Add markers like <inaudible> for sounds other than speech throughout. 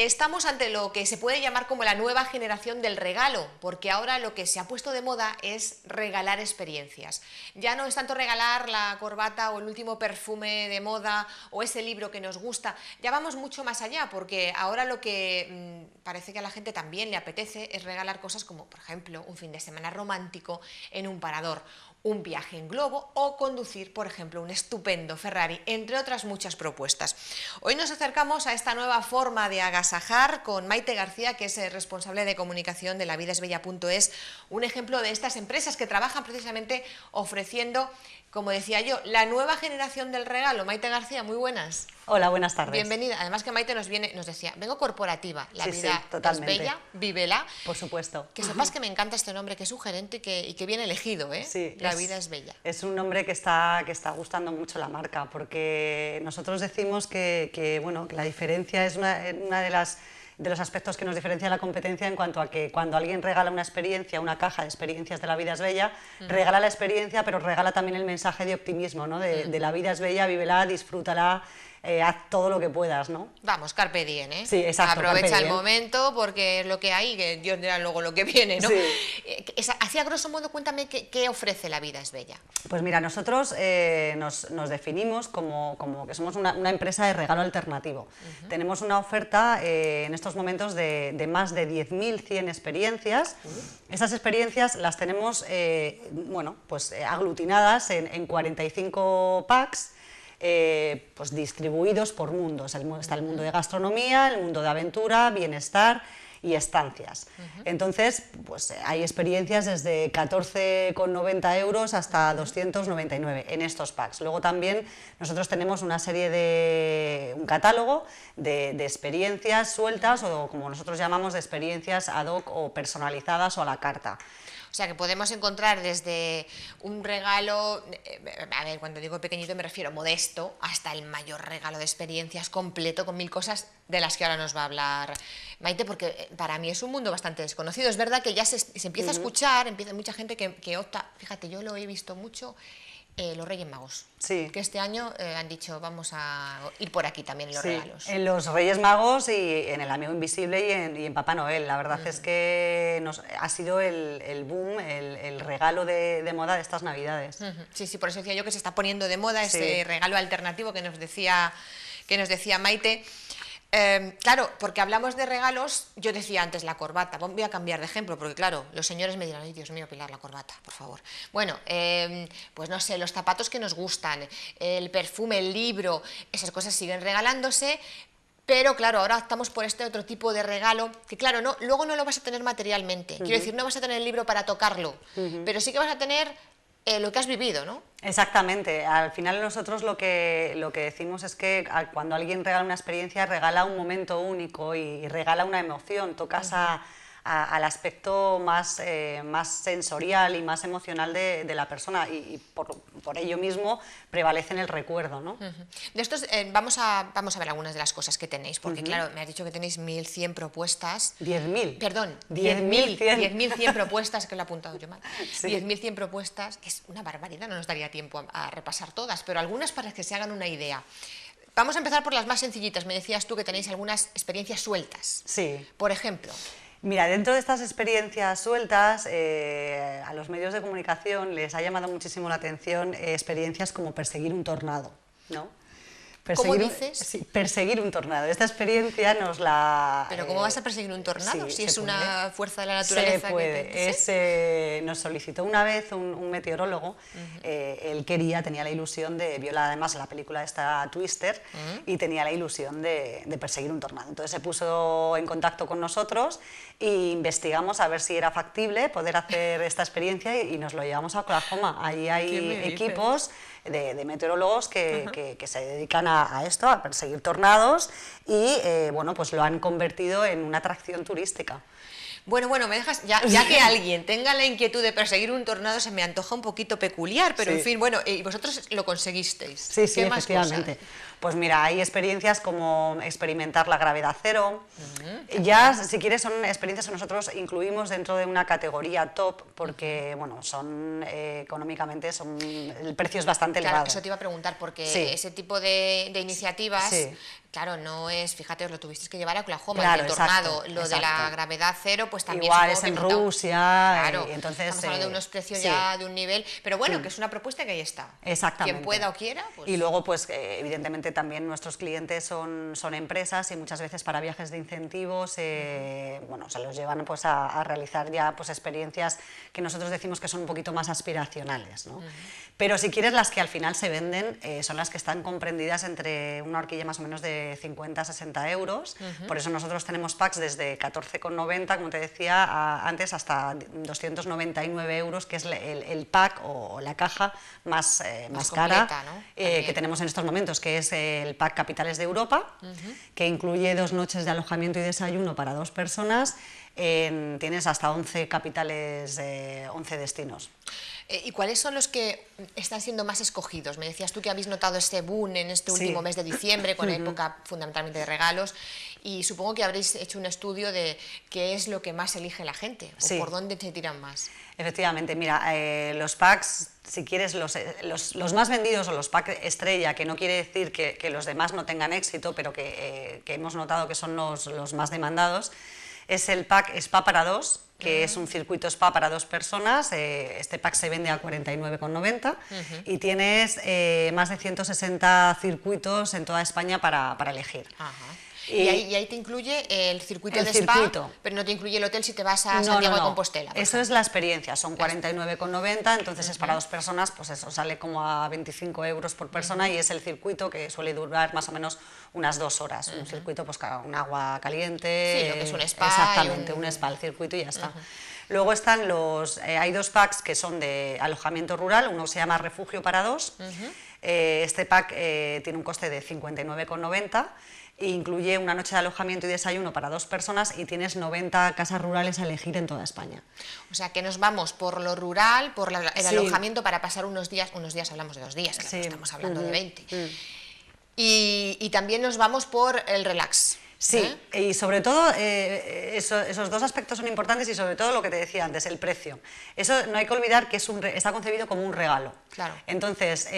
Estamos ante lo que se puede llamar como la nueva generación del regalo, porque ahora lo que se ha puesto de moda es regalar experiencias. Ya no es tanto regalar la corbata o el último perfume de moda o ese libro que nos gusta, ya vamos mucho más allá, porque ahora lo que mm, parece que a la gente también le apetece es regalar cosas como, por ejemplo, un fin de semana romántico en un parador, un viaje en globo o conducir, por ejemplo, un estupendo Ferrari, entre otras muchas propuestas. Hoy nos acercamos a esta nueva forma de agasajar Sajar con Maite García, que es eh, responsable de comunicación de la vida es un ejemplo de estas empresas que trabajan precisamente ofreciendo como decía yo, la nueva generación del regalo. Maite García, muy buenas. Hola, buenas tardes. Bienvenida. Además que Maite nos viene, nos decía, vengo corporativa, la vida es bella, vívela. Por supuesto. Que sepas que me encanta este nombre, que es sugerente y que, y que bien elegido, ¿eh? Sí. La vida es bella. Es un nombre que está, que está gustando mucho la marca, porque nosotros decimos que, bueno, la diferencia es una de las de los aspectos que nos diferencia la competencia en cuanto a que cuando alguien regala una experiencia, una caja de experiencias de la vida es bella, regala la experiencia, pero regala también el mensaje de optimismo, de, de la vida es bella, vívela, disfrútala, eh, haz todo lo que puedas, ¿no? Vamos, carpe diem, ¿eh? Sí, exacto. Aprovecha el momento porque es lo que hay, que Dios dirá luego lo que viene, ¿no? Sí. Eh, así a grosso modo, cuéntame qué, ofrece La Vida es Bella. Pues mira, nosotros eh, nos, definimos como, que somos una, empresa de regalo alternativo. Tenemos una oferta en estos momentos de, más de 10.100 experiencias. Esas experiencias las tenemos, bueno, pues aglutinadas en, en 45 packs eh, pues distribuidos por mundos. Está el mundo de gastronomía, el mundo de aventura, bienestar, y estancias. Entonces, pues eh, hay experiencias desde 14,90 euros hasta 299 en estos packs. Luego también nosotros tenemos una serie de, un catálogo de, de experiencias sueltas o como nosotros llamamos de experiencias ad hoc o personalizadas o a la carta. O sea, que podemos encontrar desde un regalo, eh, a ver, cuando digo pequeñito me refiero modesto, hasta el mayor regalo de experiencias completo con mil cosas de las que ahora nos va a hablar Maite, porque eh, para mí es un mundo bastante desconocido. Es verdad que ya se, empieza a escuchar, empieza mucha gente que, que, opta, fíjate, yo lo he visto mucho, eh, los Reyes Magos, sí. que este año eh, han dicho vamos a ir por aquí también los regalos. En los Reyes Magos y en el Amigo Invisible y en, Papá Noel, la verdad es que nos, ha sido el, boom, el, regalo de, moda de estas navidades. Sí, sí, por eso decía yo que se está poniendo de moda ese regalo alternativo que nos decía, que nos decía Maite. Em, claro, porque hablamos de regalos, yo decía antes la corbata, voy a cambiar de ejemplo, porque claro, los señores me dirán, Dios mío, Pilar, la corbata, por favor. Bueno, em, pues no sé, los zapatos que nos gustan, el perfume, el libro, esas cosas siguen regalándose, pero claro, ahora optamos por este otro tipo de regalo, que claro, no, luego no lo vas a tener materialmente. Quiero decir, no vas a tener el libro para tocarlo, pero sí que vas a tener eh, lo que has vivido, ¿no? Exactamente. Al final nosotros lo que, lo que decimos es que cuando alguien regala una experiencia, regala un momento único y, regala una emoción. Tocas a al aspecto más, eh, más sensorial y más emocional de, la persona y, por, ello mismo prevalece en el recuerdo. ¿no? De estos eh, vamos, a, vamos a ver algunas de las cosas que tenéis, porque claro, me has dicho que tenéis 1.100 propuestas. 10.000. Perdón, 10.100 10, 10, 10, propuestas, que lo he apuntado yo mal. 10.100 propuestas, que es una barbaridad, no nos daría tiempo a repasar todas, pero algunas para que se hagan una idea. Vamos a empezar por las más sencillitas. Me decías tú que tenéis algunas experiencias sueltas. Sí. Por ejemplo. Mira, dentro de estas experiencias sueltas, eh, a los medios de comunicación les ha llamado muchísimo la atención eh, experiencias como perseguir un tornado, ¿no? Perseguir, ¿Cómo dices? perseguir un tornado. Esta experiencia nos la... Pero ¿cómo vas a perseguir un tornado si es una fuerza de la naturaleza? Se puede. Eh, nos solicitó una vez un, meteorólogo, eh, él quería, tenía la ilusión de, vio además la película esta Twister, y tenía la ilusión de, perseguir un tornado. Entonces se puso en contacto con nosotros e investigamos a ver si era factible poder hacer esta experiencia y, nos lo llevamos a Oklahoma. Ahí hay equipos de, meteorólogos que, se dedican a, esto, a perseguir tornados y eh, bueno, pues lo han convertido en una atracción turística. Bueno, bueno, me dejas, ya, que alguien tenga la inquietud de perseguir un tornado se me antoja un poquito peculiar, pero en fin, bueno, eh, y vosotros lo conseguisteis. Sí, sí, ¿Qué más efectivamente. Pues mira, hay experiencias como experimentar la gravedad cero. Ya, si quieres, son experiencias que nosotros incluimos dentro de una categoría top porque, bueno, son eh, económicamente, son, el precio es bastante claro, elevado. Eso te iba a preguntar porque ese tipo de, iniciativas... Claro, no es, fíjate, lo tuviste que llevar a Oklahoma, el tornado, lo de la gravedad cero, pues también Igual es en Rusia, claro, y entonces... Estamos hablando de unos eh, precios ya de un nivel, pero bueno, que es mm. una propuesta que ahí está. Exactamente. Quien pueda o quiera, pues... Y luego, pues, eh, evidentemente, también nuestros clientes son, son empresas y muchas veces para viajes de incentivos eh, bueno, se los llevan pues, a, realizar ya pues, experiencias que nosotros decimos que son un poquito más aspiracionales. Pero si quieres, las que al final se venden eh, son las que están comprendidas entre una horquilla más o menos de 50 a 60 euros. Por eso nosotros tenemos packs desde 14,90, como te decía antes, hasta 299 euros, que es el, pack o, la caja más, eh, más, cara que tenemos en estos momentos, que es el pack Capitales de Europa, que incluye dos noches de alojamiento y desayuno para dos personas tienes hasta 11 capitales, 11 destinos. Eh, ¿Y cuáles son los que están siendo más escogidos? Me decías tú que habéis notado ese boom en este último mes de diciembre, con época fundamentalmente de regalos, y supongo que habréis hecho un estudio de qué es lo que más elige la gente, o por dónde se tiran más. Efectivamente, mira, eh, los packs, si quieres, eh, los, los, más vendidos o los packs estrella, que no quiere decir que, los demás no tengan éxito, pero que, que hemos notado que son los, los más demandados, es el pack Spa para dos, que es un circuito spa para dos personas. Eh, este pack se vende a 49,90 y tienes eh, más de 160 circuitos en toda España para, elegir. Eh, y, ahí, te incluye el circuito de spa, pero no te incluye el hotel si te vas a Santiago de Compostela. Eso es la experiencia, son 49,90, entonces es para dos personas, pues eso sale como a 25 euros por persona y es el circuito que suele durar más o menos unas dos horas. Un circuito, pues un agua caliente. Sí, lo que es un spa. Exactamente, un... spa, el circuito y ya está. Luego están los, eh, hay dos packs que son de alojamiento rural, uno se llama Refugio para dos. Eh, este pack tiene un coste de 59,90 incluye una noche de alojamiento y desayuno para dos personas y tienes 90 casas rurales a elegir en toda España. O sea, que nos vamos por lo rural, por el alojamiento para pasar unos días, unos días hablamos de dos días, estamos hablando de 20. Mm. y, también nos vamos por el relax. Sí, ¿Eh? y sobre todo eh, eh, esos dos aspectos son importantes y sobre todo lo que te decía antes, el precio. Eso no hay que olvidar que es un, está concebido como un regalo. Claro. Entonces,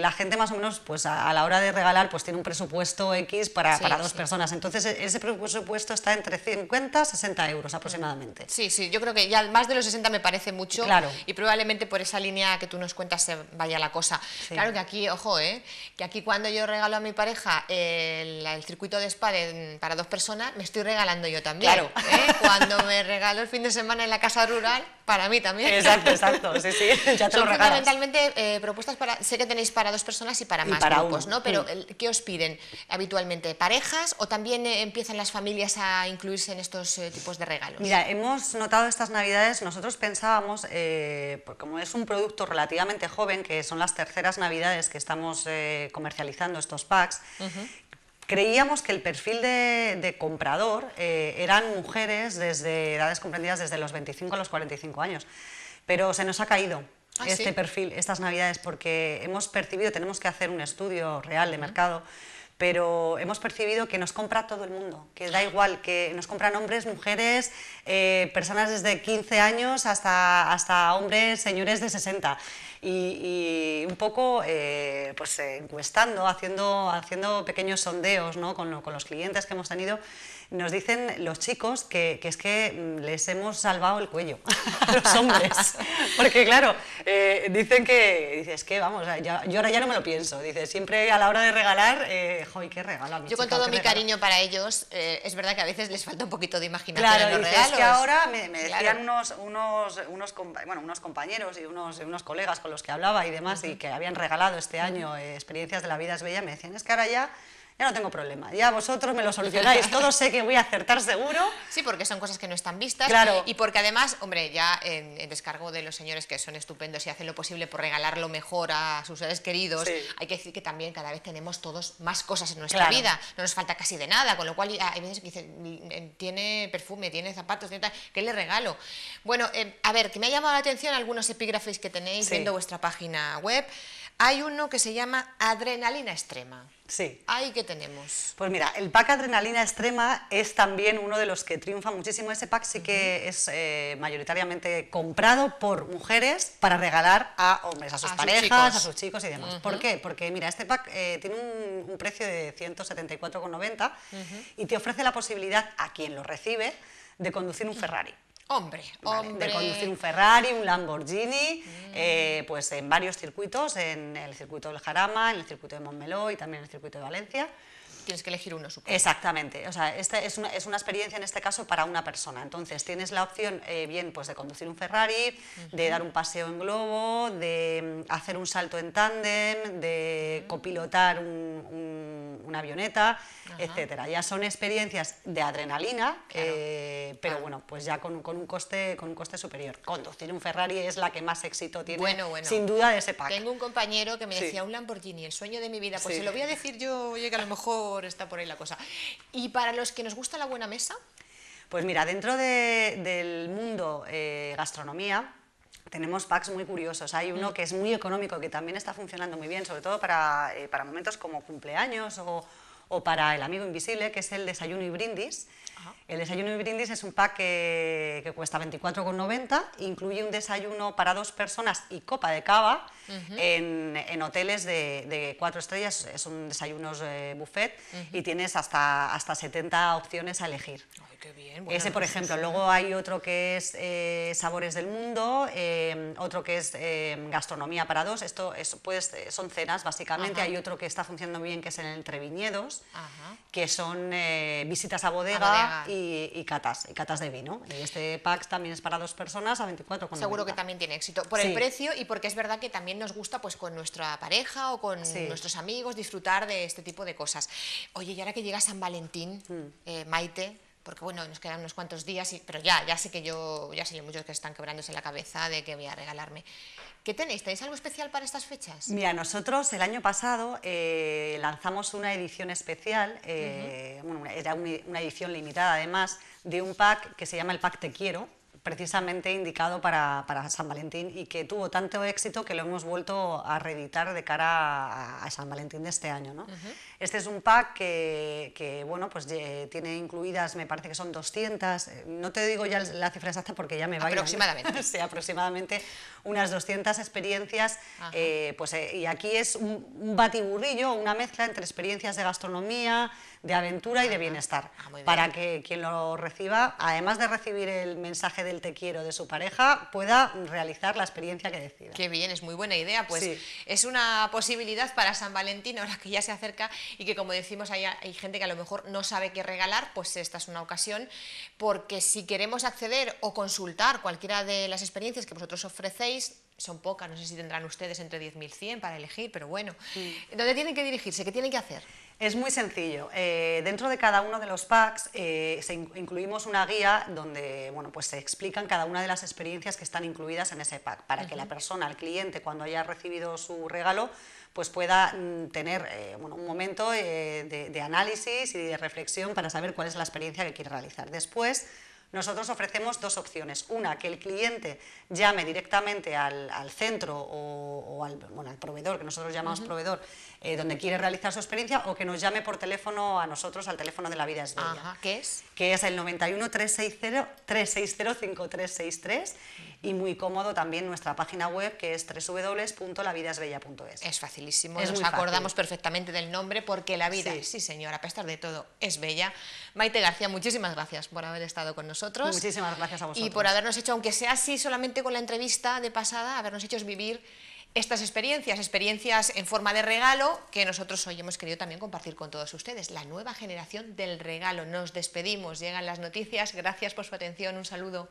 la gente más o menos pues a, la hora de regalar pues tiene un presupuesto X para, dos personas. Entonces, e, ese presupuesto está entre 50 y 60 euros aproximadamente. Sí, sí, yo creo que ya más de los 60 me parece mucho claro. y probablemente por esa línea que tú nos cuentas se vaya la cosa. Claro que aquí, ojo, que aquí cuando yo regalo a mi pareja el, circuito de spa de para dos personas, me estoy regalando yo también. Claro. ¿eh? Cuando me regalo el fin de semana en la casa rural, para mí también. Exacto, exacto, sí, sí, <laughs> fundamentalmente eh, propuestas para, sé que tenéis para dos personas y para más grupos, ¿no? Pero ¿qué os piden habitualmente? ¿Parejas o también eh, empiezan las familias a incluirse en estos tipos de regalos? Mira, hemos notado estas navidades, nosotros pensábamos, como es un producto relativamente joven, que son las terceras navidades que estamos comercializando estos packs, creíamos que el perfil de, comprador eh, eran mujeres desde edades comprendidas desde los 25 a los 45 años, pero se nos ha caído. Ah, este perfil, estas navidades, porque hemos percibido, tenemos que hacer un estudio real de mercado, pero hemos percibido que nos compra todo el mundo, que da igual, que nos compran hombres, mujeres, eh, personas desde 15 años hasta, hasta hombres, señores de 60 y, un poco eh, pues, eh, encuestando, haciendo, haciendo pequeños sondeos ¿no? con, los clientes que hemos tenido, nos dicen los chicos que, es que mm, les hemos salvado el cuello <laughs> a los hombres. Porque claro, eh, dicen que, dices que vamos, ya, yo ahora ya no me lo pienso, dice, siempre a la hora de regalar, eh, joy, qué regalo. yo con todo mi cariño para ellos, es verdad que a veces les falta un poquito de imaginación claro, en los que ahora me, decían unos, unos, unos, bueno, unos compañeros y unos, unos colegas, los que hablaba y demás, y que habían regalado este año eh, experiencias de la vida es bella, me decían, es que ahora ya ya no tengo problema, ya vosotros me lo solucionáis, <laughs> todo sé que voy a acertar seguro. Sí, porque son cosas que no están vistas claro. y porque además, hombre, ya en, descargo de los señores que son estupendos y hacen lo posible por regalar lo mejor a sus seres queridos, hay que decir que también cada vez tenemos todos más cosas en nuestra vida, no nos falta casi de nada, con lo cual hay veces que dicen, eh, tiene perfume, tiene zapatos, tiene tal, ¿qué le regalo? Bueno, eh, a ver, que me ha llamado la atención algunos epígrafes que tenéis viendo vuestra página web. Hay uno que se llama adrenalina extrema. Sí. ¿Ahí que tenemos? Pues mira, el pack adrenalina extrema es también uno de los que triunfa muchísimo. Ese pack sí que es eh, mayoritariamente comprado por mujeres para regalar a hombres, a sus parejas, a sus chicos y demás. ¿Por qué? Porque mira, este pack eh, tiene un, precio de 174,90 y te ofrece la posibilidad a quien lo recibe de conducir un Ferrari. Hombre, De conducir un Ferrari, un Lamborghini, eh, pues en varios circuitos, en el circuito del Jarama, en el circuito de Montmeló y también en el circuito de Valencia. Tienes que elegir uno, supongo. Exactamente. O sea, esta es una, es una experiencia en este caso para una persona. Entonces, tienes la opción, eh, bien, pues de conducir un Ferrari, de dar un paseo en globo, de mm, hacer un salto en tándem, de copilotar un, una avioneta, etcétera. Ya son experiencias de adrenalina, eh, pero bueno, pues ya con, con un coste, con un coste superior. Conducir un Ferrari es la que más éxito tiene, sin duda, de ese pack. Tengo un compañero que me decía, un Lamborghini, el sueño de mi vida. Pues se lo voy a decir yo, oye, que a lo mejor está por ahí la cosa. Y para los que nos gusta la buena mesa... Pues mira, dentro del mundo eh, gastronomía, tenemos packs muy curiosos. Hay uno que es muy económico, que también está funcionando muy bien, sobre todo para, eh, para momentos como cumpleaños o, o para el amigo invisible, que es el desayuno y brindis. El desayuno y brindis es un pack que, cuesta 24,90, incluye un desayuno para dos personas y copa de cava en, en, hoteles de, cuatro estrellas, son desayunos desayuno eh, buffet y tienes hasta, hasta 70 opciones a elegir. Ay, qué bien, Ese, por ejemplo, ¿eh? luego hay otro que es eh, Sabores del Mundo, otro que es Gastronomía para dos, esto es, pues, son cenas básicamente, hay otro que está funcionando bien que es el el Entreviñedos que son eh, visitas a bodega, Y, catas, y catas de vino. este pack también es para dos personas a 24 Seguro que también tiene éxito por el precio y porque es verdad que también nos gusta pues con nuestra pareja o con nuestros amigos disfrutar de este tipo de cosas. Oye, y ahora que llega San Valentín, mm. eh, Maite, porque bueno, nos quedan unos cuantos días, pero ya, ya sé que yo, ya sé muchos que están quebrándose la cabeza de que voy a regalarme. ¿Qué tenéis? ¿Tenéis algo especial para estas fechas? Mira, nosotros el año pasado eh, lanzamos una edición especial, eh, bueno, era una edición limitada además, de un pack que se llama el pack Te Quiero, precisamente indicado para, San Valentín y que tuvo tanto éxito que lo hemos vuelto a reeditar de cara a, San Valentín de este año. Este es un pack que, bueno, pues tiene incluidas, me parece que son 200, eh, no te digo ya la cifra exacta porque ya me va Aproximadamente. Bailan, <laughs> aproximadamente unas 200 experiencias. Eh, pues, eh, y aquí es un batiburrillo, una mezcla entre experiencias de gastronomía, de aventura y de bienestar. Ah, para que quien lo reciba, además de recibir el mensaje del te quiero de su pareja, pueda realizar la experiencia que decida. Qué bien, es muy buena idea. Pues es una posibilidad para San Valentín, ahora que ya se acerca y que como decimos hay, gente que a lo mejor no sabe qué regalar, pues esta es una ocasión, porque si queremos acceder o consultar cualquiera de las experiencias que vosotros ofrecéis, son pocas, no sé si tendrán ustedes entre 10.100 para elegir, pero bueno. ¿Dónde tienen que dirigirse? ¿Qué tienen que hacer? Es muy sencillo. Eh, dentro de cada uno de los packs eh, se incluimos una guía donde pues se explican cada una de las experiencias que están incluidas en ese pack, para que la persona, el cliente, cuando haya recibido su regalo, pues pueda mm, tener eh, un momento de, de análisis y de reflexión para saber cuál es la experiencia que quiere realizar. Después, nosotros ofrecemos dos opciones. Una, que el cliente llame directamente al, centro o, al, proveedor, que nosotros llamamos proveedor, eh, donde quiere realizar su experiencia, o que nos llame por teléfono a nosotros, al teléfono de la vida es bella. ¿Qué es? Que es el 91 360 360 5363 y muy cómodo también nuestra página web que es www.lavidasbella.es. Es facilísimo, nos acordamos perfectamente del nombre porque la vida, sí, señora, a pesar de todo, es bella. Maite García, muchísimas gracias por haber estado con nosotros. Muchísimas gracias a vosotros. Y por habernos hecho, aunque sea así solamente con la entrevista de pasada, habernos hecho vivir estas experiencias, experiencias en forma de regalo que nosotros hoy hemos querido también compartir con todos ustedes, la nueva generación del regalo. Nos despedimos, llegan las noticias, gracias por su atención, un saludo.